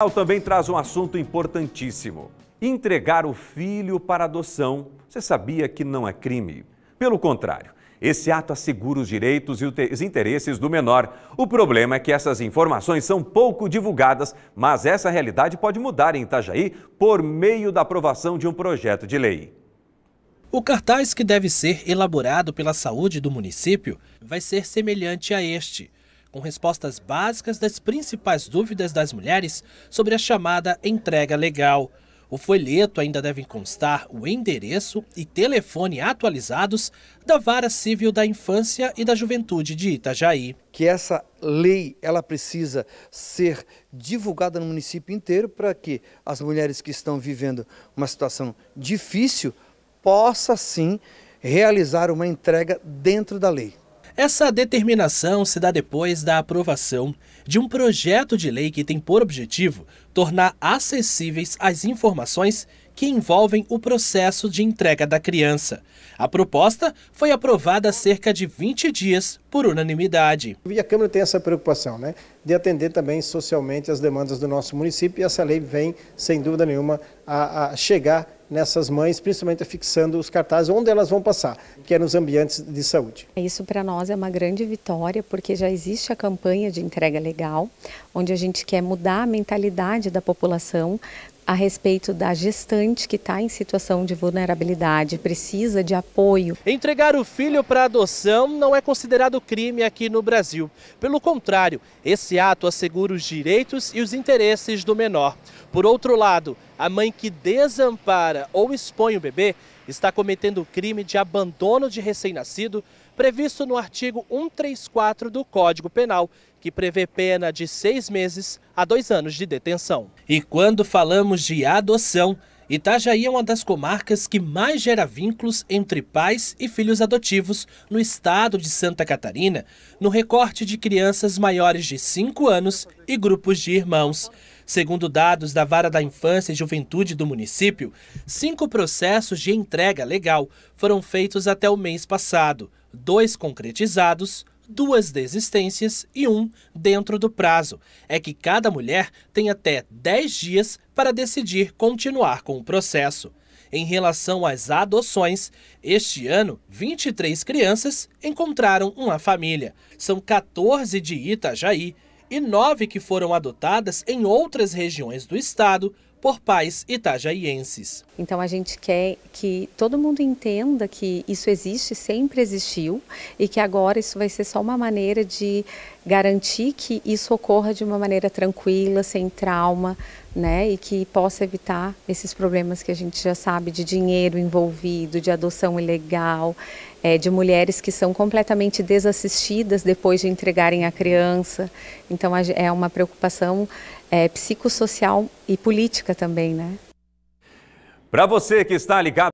Natal também traz um assunto importantíssimo: entregar o filho para adoção. Você sabia que não é crime? Pelo contrário, esse ato assegura os direitos e os interesses do menor. O problema é que essas informações são pouco divulgadas, mas essa realidade pode mudar em Itajaí por meio da aprovação de um projeto de lei. O cartaz que deve ser elaborado pela saúde do município vai ser semelhante a este com respostas básicas das principais dúvidas das mulheres sobre a chamada entrega legal. O folheto ainda deve constar o endereço e telefone atualizados da Vara Civil da Infância e da Juventude de Itajaí. Que essa lei ela precisa ser divulgada no município inteiro para que as mulheres que estão vivendo uma situação difícil possa sim realizar uma entrega dentro da lei. Essa determinação se dá depois da aprovação de um projeto de lei que tem por objetivo tornar acessíveis as informações que envolvem o processo de entrega da criança. A proposta foi aprovada há cerca de 20 dias por unanimidade. E a Câmara tem essa preocupação né, de atender também socialmente as demandas do nosso município e essa lei vem, sem dúvida nenhuma, a, a chegar nessas mães, principalmente fixando os cartazes onde elas vão passar, que é nos ambientes de saúde. Isso para nós é uma grande vitória, porque já existe a campanha de entrega legal, onde a gente quer mudar a mentalidade da população a respeito da gestante que está em situação de vulnerabilidade, precisa de apoio. Entregar o filho para adoção não é considerado crime aqui no Brasil. Pelo contrário, esse ato assegura os direitos e os interesses do menor. Por outro lado, a mãe que desampara ou expõe o bebê está cometendo o crime de abandono de recém-nascido, previsto no artigo 134 do Código Penal, que prevê pena de seis meses a dois anos de detenção. E quando falamos de adoção, Itajaí é uma das comarcas que mais gera vínculos entre pais e filhos adotivos no estado de Santa Catarina, no recorte de crianças maiores de 5 anos e grupos de irmãos. Segundo dados da Vara da Infância e Juventude do município, cinco processos de entrega legal foram feitos até o mês passado, dois concretizados, duas desistências e um dentro do prazo. É que cada mulher tem até 10 dias para decidir continuar com o processo. Em relação às adoções, este ano, 23 crianças encontraram uma família. São 14 de Itajaí e 9 que foram adotadas em outras regiões do estado por pais itajaienses. Então a gente quer que todo mundo entenda que isso existe, sempre existiu e que agora isso vai ser só uma maneira de garantir que isso ocorra de uma maneira tranquila, sem trauma, né? E que possa evitar esses problemas que a gente já sabe de dinheiro envolvido, de adoção ilegal, é, de mulheres que são completamente desassistidas depois de entregarem a criança. Então é uma preocupação é, psicossocial e política também, né? Para você que está ligado